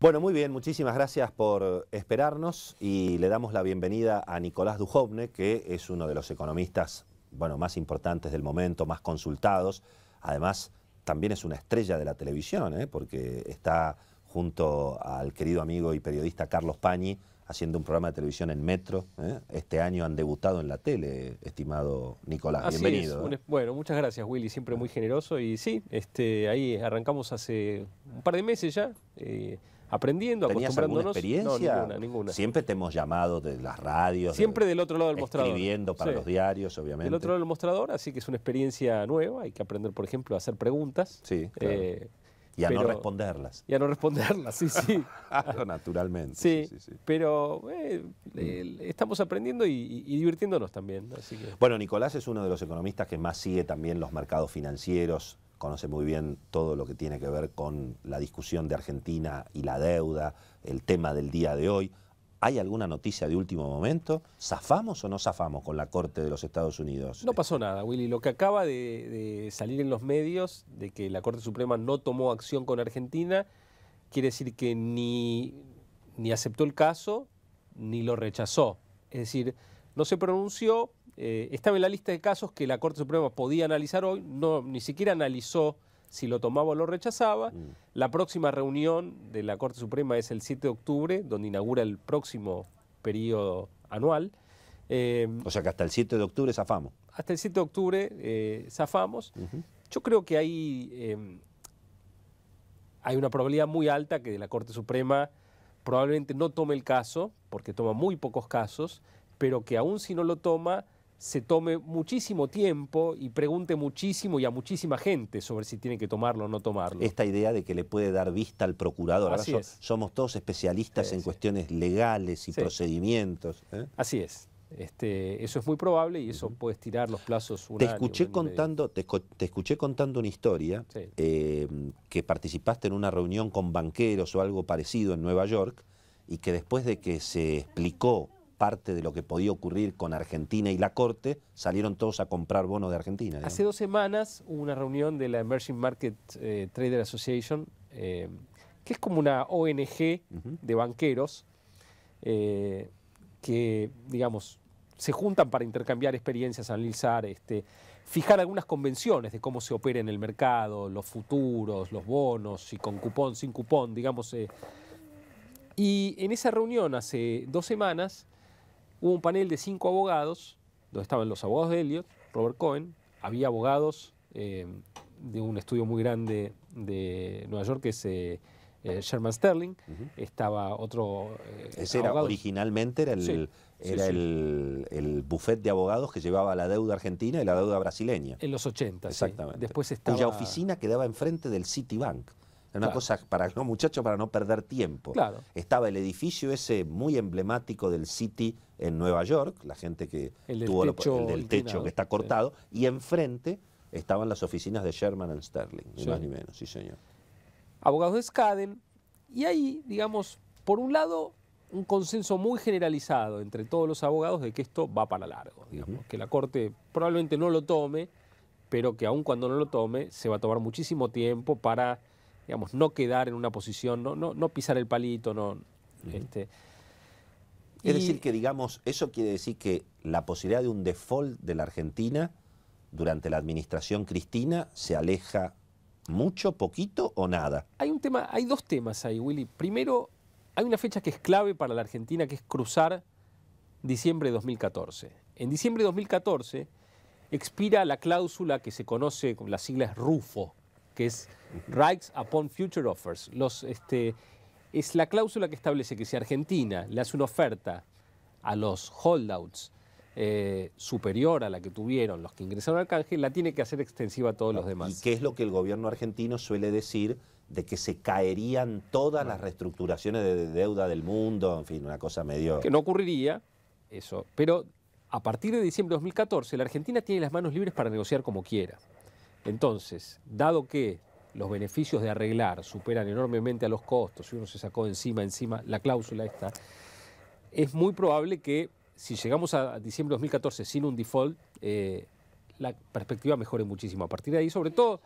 Bueno, muy bien, muchísimas gracias por esperarnos y le damos la bienvenida a Nicolás Dujovne, que es uno de los economistas bueno, más importantes del momento, más consultados. Además, también es una estrella de la televisión, ¿eh? porque está junto al querido amigo y periodista Carlos Pañi haciendo un programa de televisión en Metro. ¿eh? Este año han debutado en la tele, estimado Nicolás. Bienvenido. ¿eh? Bueno, muchas gracias, Willy, siempre muy generoso. Y sí, este, ahí arrancamos hace un par de meses ya aprendiendo, ¿Tenías Alguna experiencia? ninguna, ninguna. Siempre te hemos llamado de las radios. Siempre del otro lado del mostrador. Escribiendo para los diarios, obviamente. Del otro lado del mostrador, así que es una experiencia nueva. Hay que aprender, por ejemplo, a hacer preguntas. Sí. Eh, y a no responderlas. Y a no responderlas, sí, sí. Naturalmente. Sí, pero eh, mm. estamos aprendiendo y, divirtiéndonos también. Bueno, Nicolás es uno de los economistas que más sigue también los mercados financieros conoce muy bien todo lo que tiene que ver con la discusión de Argentina y la deuda, el tema del día de hoy. ¿Hay alguna noticia de último momento? ¿Zafamos o no zafamos con la Corte de los Estados Unidos? No pasó nada, Willy. Lo que acaba de, salir en los medios, de que la Corte Suprema no tomó acción con Argentina, quiere decir que ni, ni aceptó el caso ni lo rechazó. Es decir, no se pronunció, eh, estaba en la lista de casos que la Corte Suprema podía analizar hoy, ni siquiera analizó si lo tomaba o lo rechazaba. Mm. La próxima reunión de la Corte Suprema es el 7 de octubre, donde inaugura el próximo periodo anual. Eh, o sea que hasta el 7 de octubre zafamos. Hasta el 7 de octubre eh, zafamos. Yo creo que hay, em, hay una probabilidad muy alta que la Corte Suprema probablemente no tome el caso, porque toma muy pocos casos, pero que aún si no lo toma, se tome muchísimo tiempo y pregunte muchísimo y a muchísima gente sobre si tiene que tomarlo o no tomarlo. Esta idea de que le puede dar vista al procurador. somos todos especialistas en cuestiones legales y procedimientos. ¿eh? Así es. Este, eso es muy probable y eso puede estirar los plazos. te escuché contando, te, escuché contando una historia em, que participaste en una reunión con banqueros o algo parecido en Nueva York y que después de que se explicó parte de lo que podía ocurrir con Argentina y la Corte, salieron todos a comprar bonos de Argentina. Hace dos semanas hubo una reunión de la Emerging Market eh, Trader Association, eh, que es como una ONG de banqueros, eh, que, digamos, se juntan para intercambiar experiencias, analizar, este, fijar algunas convenciones de cómo se opera en el mercado, los futuros, los bonos, si con cupón, sin cupón, digamos. y en esa reunión hace dos semanas, hubo un panel de cinco abogados, donde estaban los abogados de Elliot, Robert Cohen, había abogados eh, de un estudio muy grande de Nueva York que es eh, eh, Sherman Sterling, estaba otro... Ese era, originalmente era el... era El, buffet de abogados que llevaba la deuda argentina y la deuda brasileña. En los 80, Exactamente. Después Cuya oficina quedaba enfrente del Citibank. Era una cosa para los muchachos para no perder tiempo. Claro. Estaba el edificio ese muy emblemático del City en Nueva York, la gente que tuvo el del techo que está cortado, y enfrente estaban las oficinas de Sherman and Sterling, ni más ni menos, sí señor. Abogados de Skaden, y ahí, digamos, por un lado, un consenso muy generalizado entre todos los abogados de que esto va para largo, digamos, que la Corte probablemente no lo tome, pero que aun cuando no lo tome, se va a tomar muchísimo tiempo para digamos, no quedar en una posición, no, pisar el palito, no. Este. es decir, que digamos, eso quiere decir que la posibilidad de un default de la Argentina durante la administración Cristina se aleja mucho, poquito o nada. Hay un tema, hay dos temas ahí, Willy. Primero, hay una fecha que es clave para la Argentina, que es cruzar diciembre de 2014. En diciembre de 2014 expira la cláusula que se conoce con las siglas RUFO, que es Rights Upon Future Offers. Este, es la cláusula que establece que si Argentina le hace una oferta a los holdouts eh, superior a la que tuvieron los que ingresaron al canje, la tiene que hacer extensiva a todos los demás. ¿Y qué es lo que el gobierno argentino suele decir? de que se caerían todas las reestructuraciones de deuda del mundo, en fin, una cosa medio... Que no ocurriría, eso. Pero a partir de diciembre de 2014, la Argentina tiene las manos libres para negociar como quiera. Entonces, dado que los beneficios de arreglar superan enormemente a los costos, si uno se sacó encima, encima la cláusula está, es muy probable que si llegamos a diciembre de 2014 sin un default, eh, la perspectiva mejore muchísimo. A partir de ahí, sobre todo,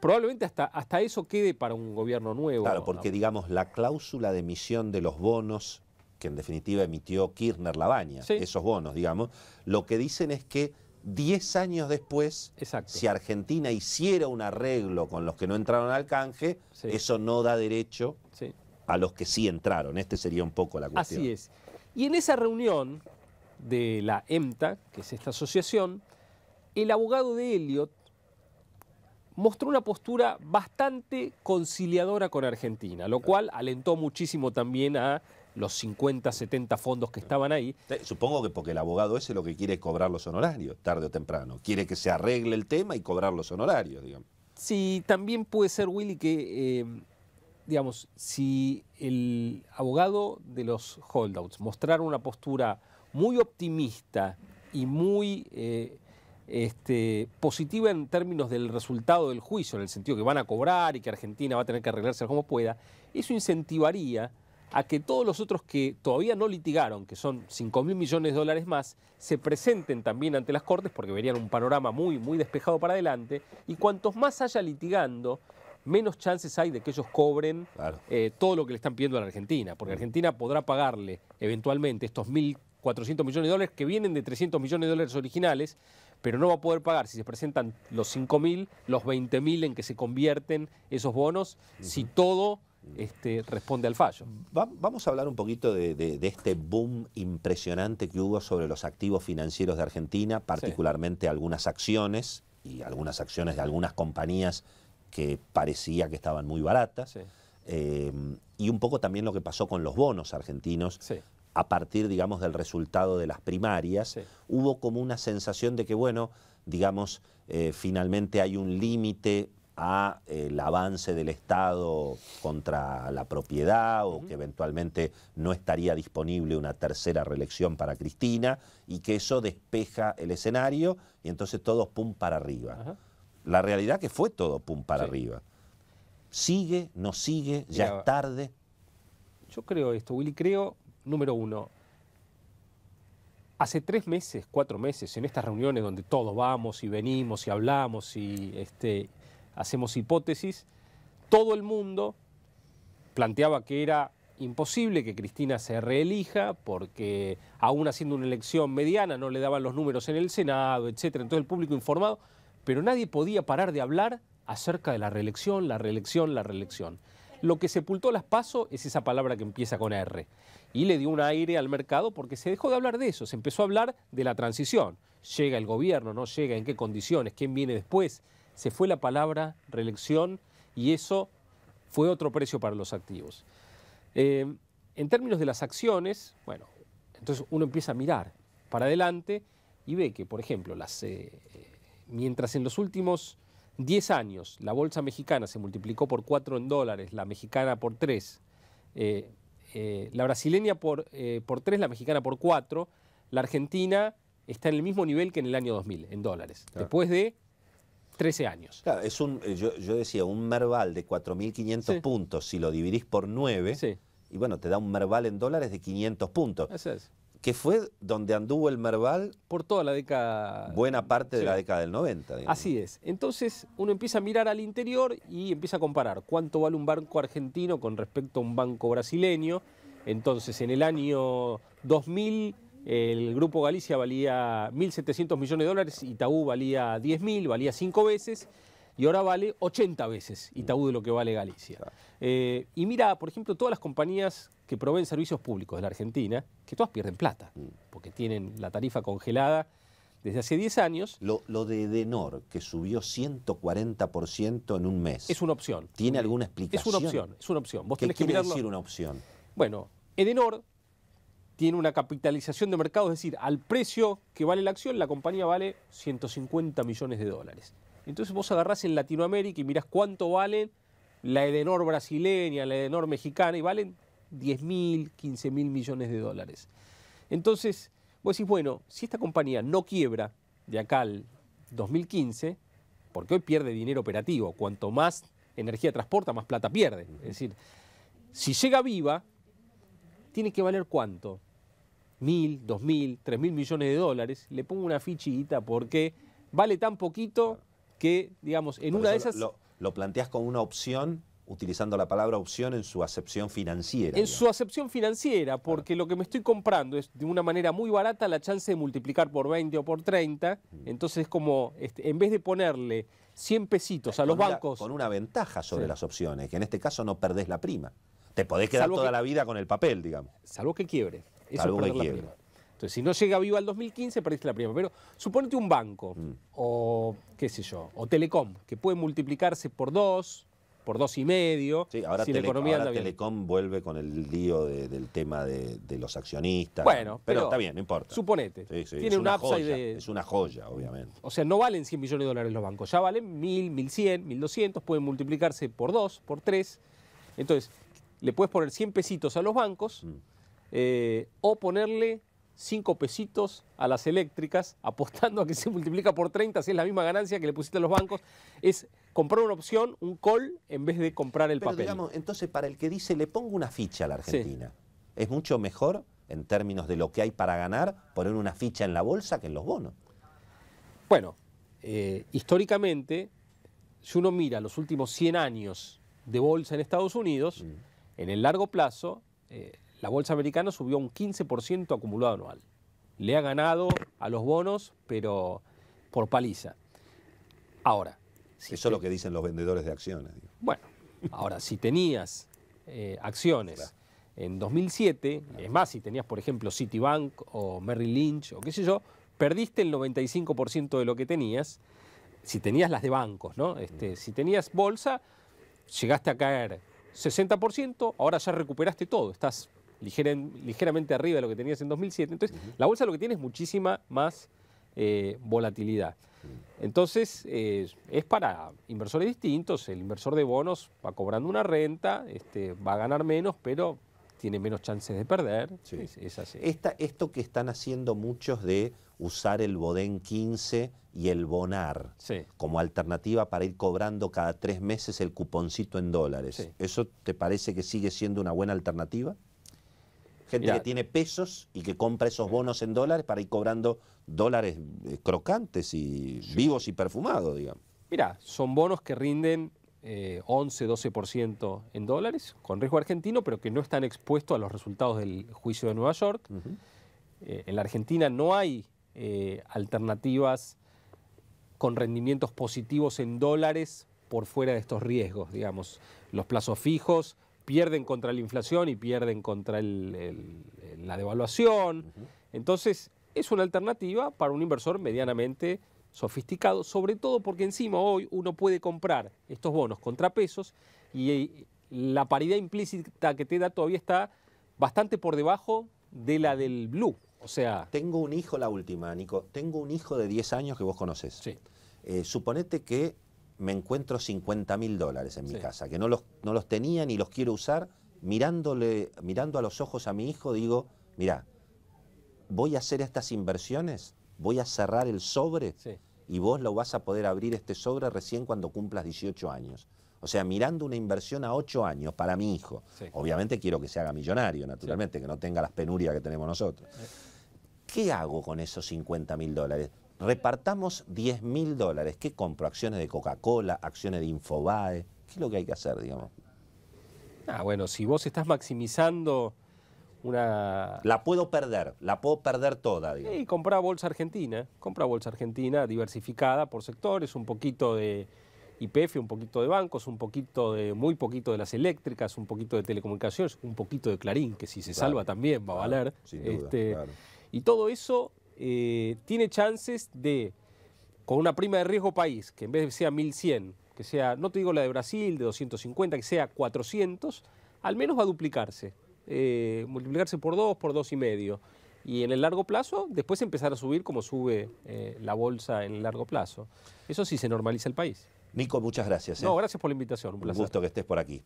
probablemente hasta, hasta eso quede para un gobierno nuevo. Claro, porque digamos, la cláusula de emisión de los bonos, que en definitiva emitió Kirchner Labaña, esos bonos, digamos, lo que dicen es que Diez años después, si Argentina hiciera un arreglo con los que no entraron al canje, eso no da derecho a los que sí entraron. Este sería un poco la cuestión. Así es. Y en esa reunión de la EMTA, que es esta asociación, el abogado de Elliot mostró una postura bastante conciliadora con Argentina, lo cual alentó muchísimo también a los 50, 70 fondos que estaban ahí. Eh, supongo que porque el abogado ese lo que quiere es cobrar los honorarios, tarde o temprano. Quiere que se arregle el tema y cobrar los honorarios, digamos. Sí, también puede ser, Willy, que, eh, digamos, si el abogado de los holdouts mostrara una postura muy optimista y muy eh, este, positiva en términos del resultado del juicio, en el sentido que van a cobrar y que Argentina va a tener que arreglarse como pueda, eso incentivaría a que todos los otros que todavía no litigaron, que son 5 mil millones de dólares más, se presenten también ante las Cortes porque verían un panorama muy, muy despejado para adelante. Y cuantos más haya litigando, menos chances hay de que ellos cobren eh, todo lo que le están pidiendo a la Argentina, porque mm. Argentina podrá pagarle eventualmente estos 1.400 millones de dólares que vienen de 300 millones de dólares originales, pero no va a poder pagar si se presentan los 5.000, los 20.000 en que se convierten esos bonos, si todo este, responde al fallo. vamos a hablar un poquito de, este boom impresionante que hubo sobre los activos financieros de Argentina, particularmente algunas acciones y algunas acciones de algunas compañías que parecía que estaban muy baratas. Eh, y un poco también lo que pasó con los bonos argentinos. A partir, digamos, del resultado de las primarias, hubo como una sensación de que, bueno, digamos, eh, finalmente hay un límite a eh, el avance del Estado contra la propiedad o que eventualmente no estaría disponible una tercera reelección para Cristina y que eso despeja el escenario y entonces todo pum para arriba. La realidad que fue todo pum para arriba. ¿Sigue? ¿No sigue? ¿Ya es tarde? Yo creo esto, Willy, creo, número uno, Hace tres meses, cuatro meses, en estas reuniones donde todos vamos y venimos y hablamos y este, hacemos hipótesis, todo el mundo planteaba que era imposible que Cristina se reelija porque aún haciendo una elección mediana no le daban los números en el Senado, etcétera, entonces el público informado, pero nadie podía parar de hablar acerca de la reelección, la reelección, la reelección. Lo que sepultó las PASO es esa palabra que empieza con R. Y le dio un aire al mercado porque se dejó de hablar de eso, se empezó a hablar de la transición. Llega el gobierno, no llega, en qué condiciones, quién viene después se fue la palabra reelección y eso fue otro precio para los activos. Eh, en términos de las acciones, bueno, entonces uno empieza a mirar para adelante y ve que, por ejemplo, las, eh, eh, mientras en los últimos 10 años la bolsa mexicana se multiplicó por 4 en dólares, la mexicana por 3, la brasileña por, por 3, la mexicana por 4, la argentina está en el mismo nivel que en el año 2000 en dólares, después de 13 años. Claro, es un, eh, yo, decía, un Merval de 4.500 puntos, si lo dividís por 9, y bueno, te da un Merval en dólares de 500 puntos. Que fue donde anduvo el Merval. Por toda la década. Buena parte de la década del 90. Así es. Entonces uno empieza a mirar al interior y empieza a comparar cuánto vale un banco argentino con respecto a un banco brasileño. Entonces en el año 2000 el Grupo Galicia valía 1.700 millones de dólares, Itaú valía 10.000, valía 5 veces y ahora vale 80 veces Itaú de lo que vale Galicia. Eh, y mira, por ejemplo, todas las compañías que proveen servicios públicos de la Argentina, que todas pierden plata, mm. porque tienen la tarifa congelada desde hace 10 años. Lo, de Edenor, que subió 140% en un mes. Es una opción. ¿Tiene alguna explicación? Es una opción, es una opción. ¿Qué decir una opción? Bueno, Edenor tiene una capitalización de mercado, es decir, al precio que vale la acción, la compañía vale 150 millones de dólares. Entonces vos agarrás en Latinoamérica y mirás cuánto valen la Edenor brasileña, la Edenor mexicana, y valen 10 mil, 15 mil millones de dólares. Entonces, vos decís, bueno, si esta compañía no quiebra de acá al 2015, porque hoy pierde dinero operativo, cuanto más energía transporta, más plata pierde. Es decir, si llega viva, tiene que valer cuánto? mil, dos mil, tres mil millones de dólares, le pongo una fichita porque vale tan poquito que, digamos, en una de esas... Lo, planteas como una opción utilizando la palabra opción en su acepción financiera. En su acepción financiera, porque lo que me estoy comprando es de una manera muy barata la chance de multiplicar por 20 o por 30, mm. entonces es como, este, en vez de ponerle 100 pesitos a los bancos... Con una ventaja sobre las opciones, que en este caso no perdés la prima. Te podés quedar toda la vida con el papel, digamos. Salvo que quiebre. Eso es que Entonces, si no llega viva al 2015, perdiste la prima. Pero suponete un banco, mm. o qué sé yo, o Telecom, que puede multiplicarse por dos, por dos y medio. Sí, ahora, si la Telecom vuelve con el lío del tema de, los accionistas. Bueno, pero, está bien, no importa. Suponete. tiene una Es una joya, obviamente. O sea, no valen 100 millones de dólares los bancos, ya valen 1000, 1100, 1200, pueden multiplicarse por dos, por tres. Entonces, le puedes poner 100 pesitos a los bancos. Mm. Eh, o ponerle cinco pesitos a las eléctricas, apostando a que se multiplica por 30, si es la misma ganancia que le pusiste a los bancos, es comprar una opción, un call, en vez de comprar el Pero papel. Digamos, entonces, para el que dice, le pongo una ficha a la Argentina, es mucho mejor, en términos de lo que hay para ganar, poner una ficha en la bolsa que en los bonos. Bueno, eh, históricamente, si uno mira los últimos 100 años de bolsa en Estados Unidos, mm. en el largo plazo, eh, la bolsa americana subió un 15% acumulado anual. Le ha ganado a los bonos, pero por paliza. Ahora. Eso es lo que dicen los vendedores de acciones. Bueno, ahora, si tenías eh, acciones en 2007, es más, si tenías, por ejemplo, Citibank o Merrill Lynch o qué sé yo, perdiste el 95% de lo que tenías. Si tenías las de bancos, ¿no? Mm. Este, si tenías bolsa, llegaste a caer 60%, ahora ya recuperaste todo, estás ligeramente arriba de lo que tenías en 2007. Entonces, la bolsa lo que tiene es muchísima más eh, volatilidad. Mm. Entonces, eh, es para inversores distintos. El inversor de bonos va cobrando una renta, este, va a ganar menos, pero tiene menos chances de perder. Sí. esto que están haciendo muchos de usar el Bodén 15 y el Bonar como alternativa para ir cobrando cada tres meses el cuponcito en dólares. ¿Eso te parece que sigue siendo una buena alternativa? Gente que tiene pesos y que compra esos bonos en dólares para ir cobrando dólares eh, crocantes y vivos y perfumados, digamos. Mira, son bonos que rinden 11, eh, 12% en dólares, con riesgo argentino, pero que no están expuestos a los resultados del juicio de Nueva York. Eh, en la Argentina no hay alternativas con rendimientos positivos en dólares por fuera de estos riesgos, digamos. Los plazos fijos, pierden contra la inflación y pierden contra la devaluación. Entonces, es una alternativa para un inversor medianamente sofisticado, sobre todo porque encima hoy uno puede comprar estos bonos contra pesos y eh, la paridad implícita que te da todavía está bastante por debajo de la del blue. O sea. Tengo un hijo, la última, Nico. Tengo un hijo de 10 años que vos conocés. Sí. Eh, suponete que me encuentro 50 mil dólares en mi casa, que no los, no los tenía ni los quiero usar, mirándole, mirando a los ojos a mi hijo, digo, mira, voy a hacer estas inversiones, voy a cerrar el sobre y vos lo vas a poder abrir este sobre recién cuando cumplas 18 años. O sea, mirando una inversión a 8 años para mi hijo. Obviamente quiero que se haga millonario, naturalmente, que no tenga las penurias que tenemos nosotros. Eh. ¿Qué hago con esos 50 mil dólares? repartamos 10.000 mil dólares. ¿Qué compro? Acciones de Coca-Cola, acciones de Infobae. ¿Qué es lo que hay que hacer, digamos? Ah, bueno, si vos estás maximizando una... La puedo perder, la puedo perder toda, digamos. Y compra bolsa argentina, compra bolsa argentina diversificada por sectores, un poquito de YPF, un poquito de bancos, un poquito de, muy poquito de las eléctricas, un poquito de telecomunicaciones, un poquito de Clarín, que si se salva también va a valer. Este, claro. Y todo eso eh, tiene chances de, con una prima de riesgo país, que en vez de sea 1100, que sea, no te digo la de Brasil, de 250, que sea 400, al menos va a duplicarse, eh, multiplicarse por 2, por 2,5. y medio. Y en el largo plazo, después empezar a subir como sube eh, la bolsa en el largo plazo. Eso sí se normaliza el país. Nico, muchas gracias. No, gracias por la invitación. Un, placer. un gusto que estés por aquí.